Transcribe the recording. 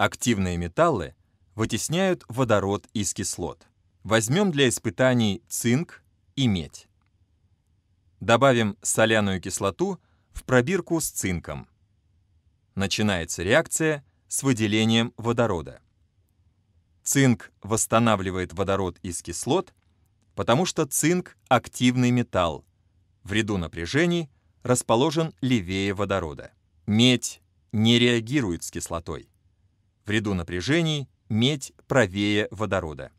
Активные металлы вытесняют водород из кислот. Возьмем для испытаний цинк и медь. Добавим соляную кислоту в пробирку с цинком. Начинается реакция с выделением водорода. Цинк восстанавливает водород из кислот, потому что цинк – активный металл. В ряду напряжений расположен левее водорода. Медь не реагирует с кислотой. В ряду напряжений медь правее водорода.